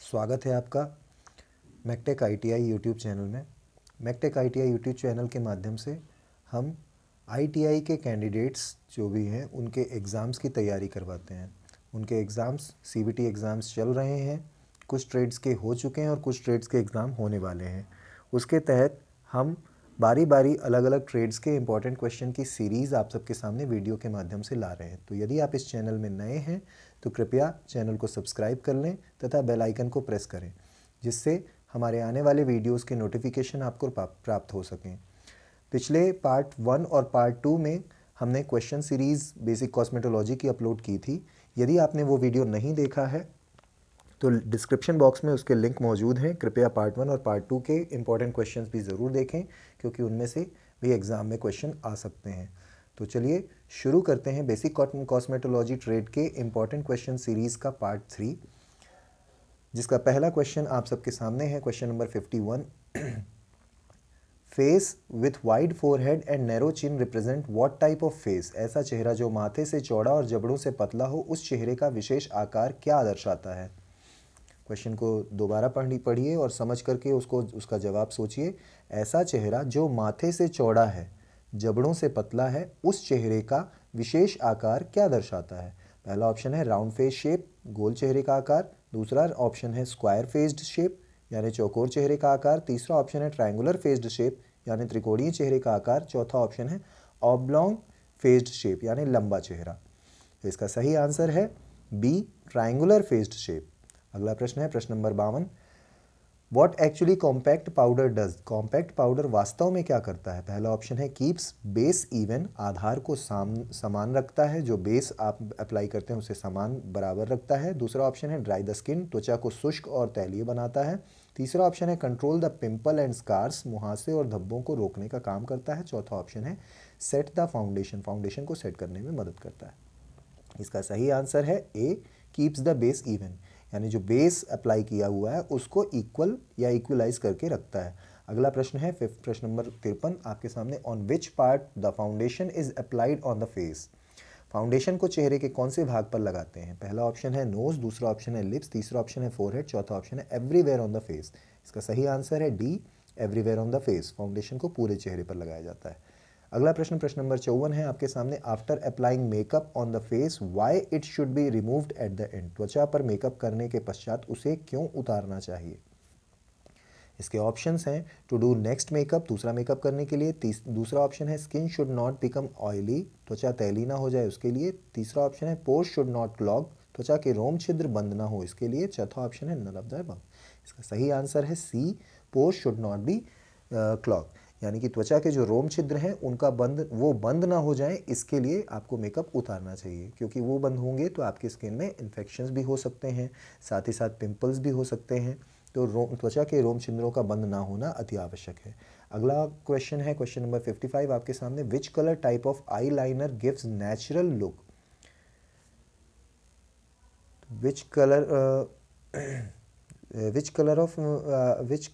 स्वागत है आपका मैकटेक आईटीआई यूट्यूब चैनल में मैकटेक आईटीआई यूट्यूब चैनल के माध्यम से हम आईटीआई के कैंडिडेट्स जो भी हैं उनके एग्ज़ाम्स की तैयारी करवाते हैं उनके एग्ज़ाम्स सीबीटी एग्ज़ाम्स चल रहे हैं कुछ ट्रेड्स के हो चुके हैं और कुछ ट्रेड्स के एग्ज़ाम होने वाले हैं उसके तहत हम बारी बारी अलग अलग ट्रेड्स के इंपॉर्टेंट क्वेश्चन की सीरीज़ आप सबके सामने वीडियो के माध्यम से ला रहे हैं तो यदि आप इस चैनल में नए हैं तो कृपया चैनल को सब्सक्राइब कर लें तथा बेल आइकन को प्रेस करें जिससे हमारे आने वाले वीडियोस के नोटिफिकेशन आपको प्राप्त हो सकें पिछले पार्ट वन और पार्ट टू में हमने क्वेश्चन सीरीज़ बेसिक कॉस्मेटोलॉजी की अपलोड की थी यदि आपने वो वीडियो नहीं देखा है तो डिस्क्रिप्शन बॉक्स में उसके लिंक मौजूद हैं कृपया पार्ट वन और पार्ट टू के इंपॉर्टेंट क्वेश्चन भी ज़रूर देखें क्योंकि उनमें से भी एग्ज़ाम में क्वेश्चन आ सकते हैं तो चलिए शुरू करते हैं बेसिक कॉस्मेटोलॉजी ट्रेड के इम्पॉर्टेंट क्वेश्चन सीरीज़ का पार्ट थ्री जिसका पहला क्वेश्चन आप सबके सामने है question number fifty one face with wide forehead and narrow chin represent what type of face ऐसा चेहरा जो माथे से चौड़ा और जबड़ों से पतला हो उस चेहरे का विशेष आकार क्या दर्शाता है क्वेश्चन को दोबारा पढ़ी पढ़िए और समझ करके उसको उसका जवाब सोचिए ऐसा चेहरा जो माथे से चौड़ा है जबड़ों से पतला है उस चेहरे का विशेष आकार क्या दर्शाता है पहला ऑप्शन है राउंड फेस शेप गोल चेहरे का आकार दूसरा ऑप्शन है स्क्वायर फेस्ड शेप यानी चौकोर चेहरे का आकार तीसरा ऑप्शन है ट्रायंगुलर फेस्ड शेप यानी त्रिकोणीय चेहरे का आकार चौथा ऑप्शन है ऑब्लॉन्ग फेस्ड शेप यानी लंबा चेहरा तो इसका सही आंसर है बी ट्रायंगुलर फेस्ड शेप अगला प्रश्न है प्रश्न नंबर बावन what actually compact powder does compact powder वास्तव में क्या करता है पहला ऑप्शन है कीप्स बेस इवन आधार को साम समान रखता है जो बेस आप अप्लाई करते हैं उसे समान बराबर रखता है दूसरा ऑप्शन है ड्राई द स्किन त्वचा को शुष्क और तैलीय बनाता है तीसरा ऑप्शन है control the pimple and scars मुहासे और धब्बों को रोकने का काम करता है चौथा ऑप्शन है सेट द फाउंडेशन फाउंडेशन को सेट करने में मदद करता है इसका सही आंसर है A keeps the base event यानी जो बेस अप्लाई किया हुआ है उसको इक्वल या इक्वलाइज करके रखता है अगला प्रश्न है फिफ्थ प्रश्न नंबर तिरपन आपके सामने on which part the foundation is applied on the face foundation को चेहरे के कौन से भाग पर लगाते हैं पहला ऑप्शन है नोज दूसरा ऑप्शन है लिप्स तीसरा ऑप्शन है फोरहेड चौथा ऑप्शन है एवरीवेयर ऑन द फेस इसका सही आंसर है D everywhere on the face foundation को पूरे चेहरे पर लगाया जाता है अगला प्रश्न प्रश्न नंबर चौवन है आपके सामने after applying makeup on the face why it should be removed at the end त्वचा पर मेकअप करने के पश्चात उसे क्यों उतारना चाहिए इसके ऑप्शंस हैं टू डू नेक्स्ट मेकअप दूसरा मेकअप करने के लिए दूसरा ऑप्शन है skin should not become oily त्वचा तैली ना हो जाए उसके लिए तीसरा ऑप्शन है पोर्स शुड नॉट क्लॉग त्वचा के रोम छिद्र बंद ना हो इसके लिए चौथा ऑप्शन है नन ऑफ इसका सही आंसर है C pores should not be clog यानी कि त्वचा के जो रोम छिद्र हैं उनका बंद वो बंद ना हो जाए इसके लिए आपको मेकअप उतारना चाहिए क्योंकि वो बंद होंगे तो आपकी स्किन में इन्फेक्शन भी हो सकते हैं साथ ही साथ पिम्पल्स भी हो सकते हैं तो रोम त्वचा के रोम छिद्रों का बंद ना होना अति आवश्यक है अगला क्वेश्चन है क्वेश्चन नंबर 55 आपके सामने which colour type of eye liner gives natural look which colour which colour of which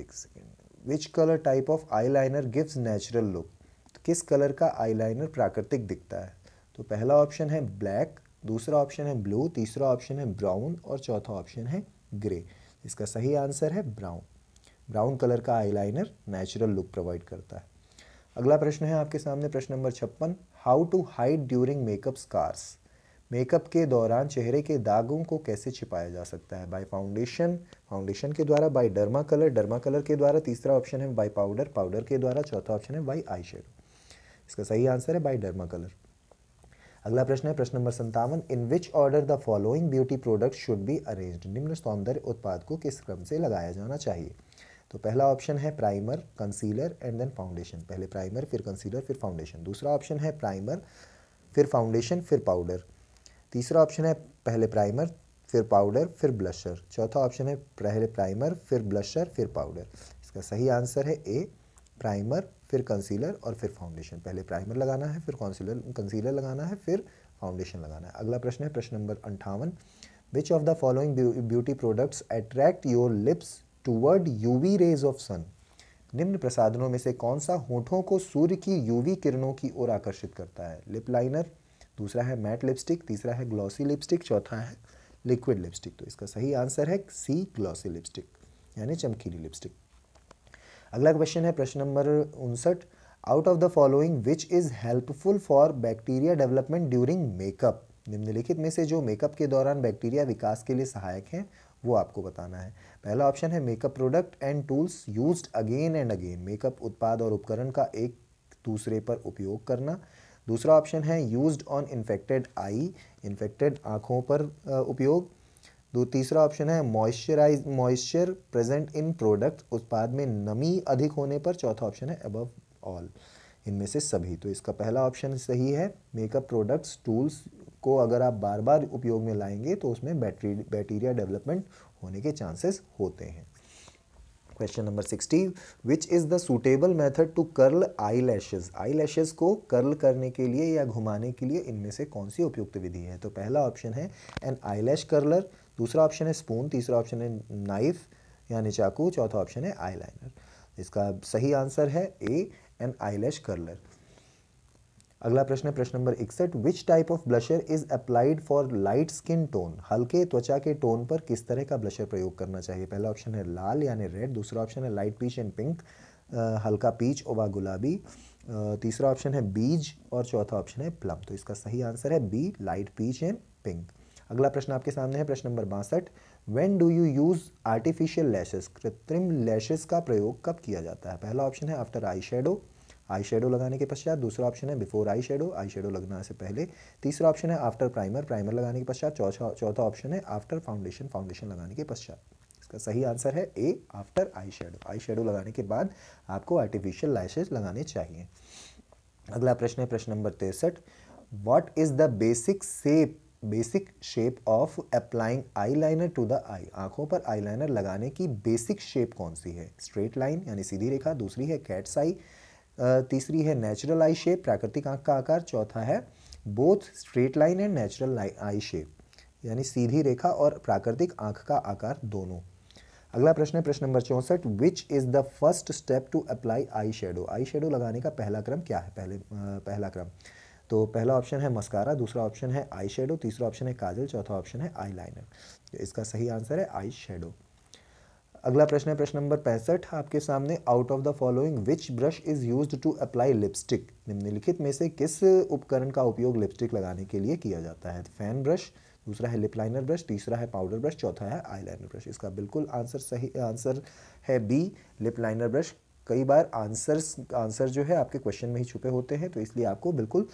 एक second which colour type of eyeliner gives natural look तो किस कलर का आईलाइनर प्राकृतिक दिखता है तो पहला ऑप्शन है ब्लैक दूसरा ऑप्शन है ब्लू तीसरा ऑप्शन है ब्राउन और चौथा ऑप्शन है ग्रे इसका सही आंसर है ब्राउन ब्राउन कलर का आईलाइनर नेचुरल लुक प्रोवाइड करता है अगला प्रश्न है आपके सामने प्रश्न नंबर छप्पन how to hide during makeup scars makeup के दौरान चेहरे के दागों को कैसे छिपाया जा सकता है बाय फाउंडेशन फाउंडेशन के द्वारा by derma colour derma colour के द्वारा तीसरा ऑप्शन है बाय पाउडर पाउडर के द्वारा चौथा ऑप्शन है बाय आई इसका सही आंसर है बाय डर्मा कलर अगला प्रश्न है प्रश्न नंबर संतावन in which order the following beauty product should be arrange निम्न सौंदर्य उत्पाद को किस क्रम से लगाया जाना चाहिए तो पहला ऑप्शन है primer concealer and then foundation पहले प्राइमर फिर कंसीलर फिर फाउंडेशन दूसरा ऑप्शन है प्राइमर फिर फाउंडेशन फिर पाउडर तीसरा ऑप्शन है पहले प्राइमर फिर पाउडर फिर ब्लशर चौथा ऑप्शन है पहले प्राइमर फिर ब्लशर फिर पाउडर इसका सही आंसर है ए प्राइमर फिर कंसीलर और फिर फाउंडेशन पहले प्राइमर लगाना है फिर कंसीलर कंसीलर लगाना है फिर फाउंडेशन लगाना है अगला प्रश्न है प्रश्न नंबर अंठावन which of the following beauty products attract your lips toward UV rays of sun निम्न प्रसाधनों में से कौन सा होठों को सूर्य की यूवी किरणों की ओर आकर्षित करता है लिप लाइनर दूसरा है मैट लिपस्टिक तीसरा है ग्लॉसी लिपस्टिक चौथा है लिक्विड लिपस्टिक तो इसका सही आंसर है सी ग्लॉसी लिपस्टिक यानी चमकीली लिपस्टिक अगला क्वेश्चन है प्रश्न नंबर उनसठ out of the following which is helpful for bacteria development during makeup निम्नलिखित में से जो मेकअप के दौरान बैक्टीरिया विकास के लिए सहायक हैं वो आपको बताना है पहला ऑप्शन है makeup product and tools used again and again makeup उत्पाद और उपकरण का एक दूसरे पर उपयोग करना दूसरा ऑप्शन है used on infected eye infected आँखों पर उपयोग दो तीसरा ऑप्शन है moisturise moisture present in product उत्पाद में नमी अधिक होने पर चौथा ऑप्शन है अबव ऑल इनमें से सभी तो इसका पहला ऑप्शन सही है मेकअप प्रोडक्ट्स टूल्स को अगर आप बार बार उपयोग में लाएंगे तो उसमें बैटरी बैक्टीरिया डेवलपमेंट होने के चांसेस होते हैं question number sixty which is the suitable method to curl eye lashes eye lashes को कर्ल करने के लिए या घुमाने के लिए इनमें से कौन सी उपयुक्त विधि है तो पहला ऑप्शन है एन आई लैश कर्लर दूसरा ऑप्शन है स्पून तीसरा ऑप्शन है नाइफ यानी चाकू चौथा ऑप्शन है आई लाइनर इसका सही आंसर है A N eye lash curler अगला प्रश्न है प्रश्न नंबर इकसठ which type of blusher is applied for light skin tone हल्के त्वचा के टोन पर किस तरह का ब्लशर प्रयोग करना चाहिए पहला ऑप्शन है लाल यानी रेड दूसरा ऑप्शन है लाइट पीच एंड पिंक हल्का पीच ओवा गुलाबी तीसरा ऑप्शन है बीज और चौथा ऑप्शन है प्लम तो इसका सही आंसर है B light peach and pink अगला प्रश्न आपके सामने है प्रश्न नंबर बासठ when do you use artificial lashes कृत्रिम लैशेस का प्रयोग कब किया जाता है पहला ऑप्शन है after eye shadow eye shadow लगाने के पश्चात दूसरा ऑप्शन है before eye shadow eye shadow लगना से पहले तीसरा ऑप्शन है आफ्टर प्राइमर प्राइमर लगाने के पश्चात चौथा चौथा ऑप्शन है आफ्टर फाउंडेशन फाउंडेशन लगाने के पश्चात इसका सही आंसर है A after eye shadow eye shadow लगाने के बाद आपको आर्टिफिशियल लाइसेज लगाने चाहिए अगला प्रश्न है प्रश्न नंबर तिरसठ what is the basic shape basic shape of applying eye liner to the eye आंखों पर आई लाइनर लगाने की बेसिक शेप कौन सी है स्ट्रेट लाइन यानी सीधी रेखा दूसरी है कैट्स आई तीसरी है नेचुरल आई शेप प्राकृतिक आँख का आकार चौथा है both straight line and natural eye shape यानी सीधी रेखा और प्राकृतिक आँख का आकार दोनों अगला प्रश्न है प्रश्न नंबर चौंसठ which is the first step to apply eye shadow eye shadow लगाने का पहला क्रम क्या है पहले पहला क्रम तो पहला ऑप्शन है मस्कारा दूसरा ऑप्शन है आई शेडो तीसरा ऑप्शन है काजल चौथा ऑप्शन है आई लाइनर तो इसका सही आंसर है आई शेडो अगला प्रश्न है प्रश्न नंबर पैंसठ आपके सामने out of the following which brush is use to apply lipstick निम्नलिखित में से किस उपकरण का उपयोग लिपस्टिक लगाने के लिए किया जाता है फैन ब्रश दूसरा है लिप लाइनर ब्रश तीसरा है पाउडर ब्रश चौथा है आई लाइनर ब्रश इसका बिल्कुल आंसर सही आंसर है बी लिप लाइनर ब्रश कई बार आंसर्स आंसर जो है आपके क्वेश्चन में ही छुपे होते हैं तो इसलिए आपको बिल्कुल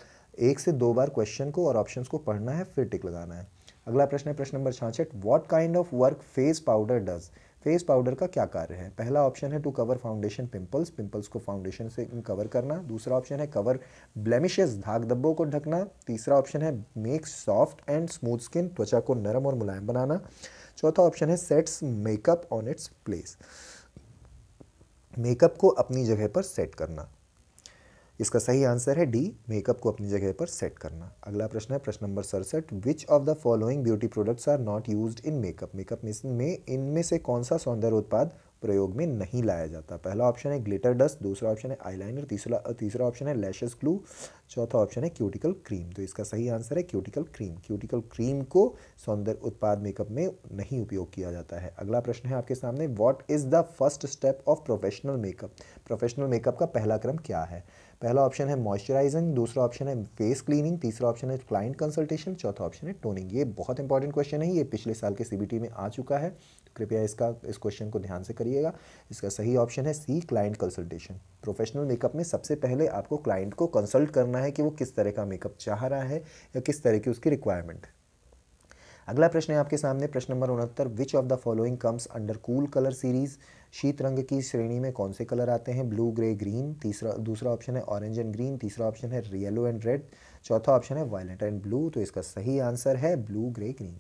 एक से दो बार क्वेश्चन को और ऑप्शंस को पढ़ना है फिर टिक लगाना है अगला प्रश्न है प्रश्न नंबर छाछठ what kind of work face powder does face powder का क्या कार्य है पहला ऑप्शन है to cover foundation pimples pimples को फाउंडेशन से कवर करना दूसरा ऑप्शन है कवर ब्लेमिशेस धाग धब्बों को ढकना तीसरा ऑप्शन है make soft and smooth skin त्वचा को नरम और मुलायम बनाना चौथा ऑप्शन है sets makeup on its place makeup को अपनी जगह पर सेट करना इसका सही आंसर है डी मेकअप को अपनी जगह पर सेट करना अगला प्रश्न है प्रश्न नंबर सड़सठ which of the following beauty products are not use in makeup makeup में इनमें से कौन सा सौंदर्य उत्पाद प्रयोग में नहीं लाया जाता पहला ऑप्शन है ग्लिटर डस्ट दूसरा ऑप्शन है आईलाइनर तीसरा तीसरा ऑप्शन है लैशेस ग्लू चौथा ऑप्शन है क्यूटिकल क्रीम तो इसका सही आंसर है क्यूटिकल क्रीम क्यूटिकल क्रीम को सौंदर्य उत्पाद मेकअप में नहीं उपयोग किया जाता है अगला प्रश्न है आपके सामने what is the first step of professional makeup professional makeup का पहला क्रम क्या है पहला ऑप्शन है मॉइस्चराइजिंग दूसरा ऑप्शन है फेस क्लीनिंग तीसरा ऑप्शन है क्लाइंट कंसल्टेशन चौथा ऑप्शन है टोनिंग ये बहुत इंपॉर्टेंट क्वेश्चन है ये पिछले साल के सीबीटी में आ चुका है कृपया इसका इस क्वेश्चन को ध्यान से करिएगा इसका सही ऑप्शन है C client consultation professional makeup में सबसे पहले आपको क्लाइंट को कंसल्ट करना है कि वो किस तरह का मेकअप चाह रहा है या किस तरह की उसकी रिक्वायरमेंट है अगला प्रश्न है आपके सामने प्रश्न नंबर उनहत्तर which of the following comes under cool colour series शीत रंग की श्रेणी में कौन से कलर आते हैं ब्लू ग्रे ग्रीन तीसरा दूसरा ऑप्शन है ऑरेंज एंड ग्रीन तीसरा ऑप्शन है येलो एंड रेड चौथा ऑप्शन है वायलेट एंड ब्लू तो इसका सही आंसर है ब्लू ग्रे ग्रीन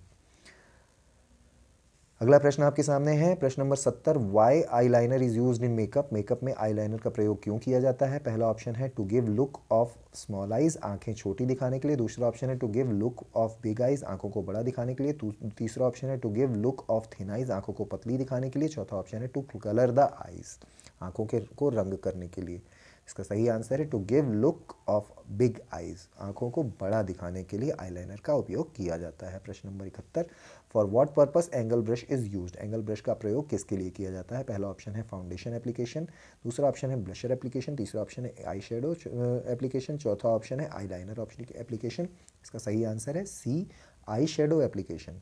अगला प्रश्न आपके सामने है प्रश्न नंबर सत्तर why eye liner is use in makeup makeup में आई लाइनर का प्रयोग क्यों किया जाता है पहला ऑप्शन है to give look of small eyes आंखें छोटी दिखाने के लिए दूसरा ऑप्शन है to give look of big eyes आंखों को बड़ा दिखाने के लिए तीसरा ऑप्शन है to give look of thin eyes आंखों को पतली दिखाने के लिए चौथा ऑप्शन है टू कलर द आइज आंखों के को रंग करने के लिए इसका सही आंसर है to give look of big eyes आंखों को बड़ा दिखाने के लिए आईलाइनर का उपयोग किया जाता है प्रश्न नंबर इकहत्तर for what purpose angle brush is used angle brush का प्रयोग किसके लिए किया जाता है पहला ऑप्शन है फाउंडेशन एप्लीकेशन दूसरा ऑप्शन है ब्लशर एप्लीकेशन तीसरा ऑप्शन है आई शेडो एप्लीकेशन चौथा ऑप्शन है आई लाइनर एप्लीकेशन इसका सही आंसर है सी आई शेडो एप्लीकेशन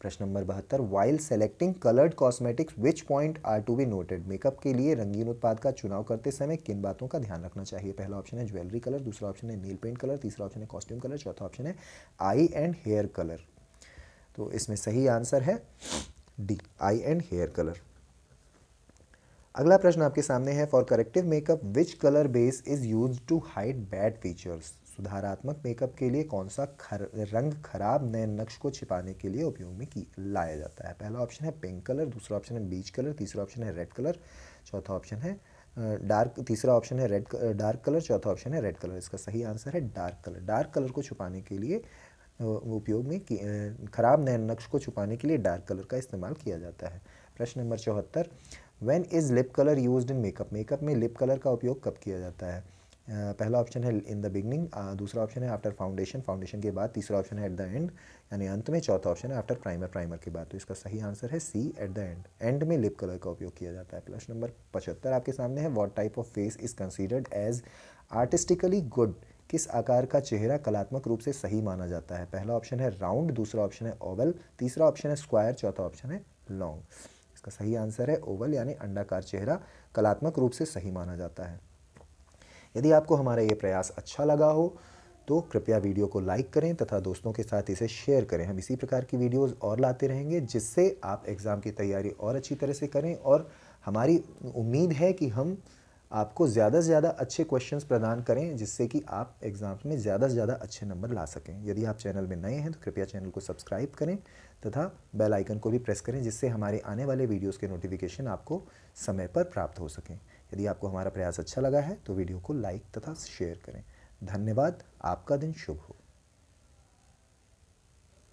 प्रश्न नंबर बहत्तर while selecting coloured cosmetics which point are to be noted makeup के लिए रंगीन उत्पाद का चुनाव करते समय किन बातों का ध्यान रखना चाहिए पहला ऑप्शन है ज्वेलरी कलर दूसरा ऑप्शन है नील पेंट कलर तीसरा ऑप्शन है कॉस्ट्यूम कलर चौथा ऑप्शन है आई एंड हेयर कलर तो इसमें सही आंसर है D eye and hair colour अगला प्रश्न आपके सामने है for corrective makeup which colour base is use to hide bad features सुधारात्मक मेकअप के लिए कौन सा खर, रंग खराब नए नक्श को छिपाने के लिए उपयोग में की लाया जाता है पहला ऑप्शन है पिंक कलर दूसरा ऑप्शन है बीच कलर तीसरा ऑप्शन है रेड कलर चौथा ऑप्शन है डार्क तीसरा ऑप्शन है रेड डार्क कलर चौथा ऑप्शन है रेड कलर इसका सही आंसर है डार्क कलर डार्क कलर को छुपाने के लिए उपयोग में खराब नए नक्श को छुपाने के लिए डार्क कलर का इस्तेमाल किया जाता है प्रश्न नंबर चौहत्तर when is lip colour use in makeup makeup में लिप कलर का उपयोग कब किया जाता है पहला ऑप्शन है इन द बिगनिंग दूसरा ऑप्शन है आफ्टर फाउंडेशन फाउंडेशन के बाद तीसरा ऑप्शन है एट द एंड यानी अंत में चौथा ऑप्शन है आफ्टर प्राइमर प्राइमर के बाद तो इसका सही आंसर है C at the end end में लिप कलर का उपयोग किया जाता है प्रश्न नंबर पचहत्तर आपके सामने है what type of face is considered as artistically good किस आकार का चेहरा कलात्मक रूप से सही माना जाता है पहला ऑप्शन है राउंड दूसरा ऑप्शन है ओवल तीसरा ऑप्शन है स्क्वायर चौथा ऑप्शन है लॉन्ग इसका सही आंसर है ओवल यानी अंडाकार चेहरा कलात्मक रूप से सही माना जाता है यदि आपको हमारा ये प्रयास अच्छा लगा हो तो कृपया वीडियो को लाइक करें तथा दोस्तों के साथ इसे शेयर करें हम इसी प्रकार की वीडियोस और लाते रहेंगे जिससे आप एग्ज़ाम की तैयारी और अच्छी तरह से करें और हमारी उम्मीद है कि हम आपको ज़्यादा से ज़्यादा अच्छे क्वेश्चंस प्रदान करें जिससे कि आप एग्ज़ाम में ज़्यादा से ज़्यादा अच्छे नंबर ला सकें यदि आप चैनल में नए हैं तो कृपया चैनल को सब्सक्राइब करें तथा बेलाइकन को भी प्रेस करें जिससे हमारे आने वाले वीडियोज़ के नोटिफिकेशन आपको समय पर प्राप्त हो सकें यदि आपको हमारा प्रयास अच्छा लगा है तो वीडियो को लाइक तथा शेयर करें धन्यवाद आपका दिन शुभ हो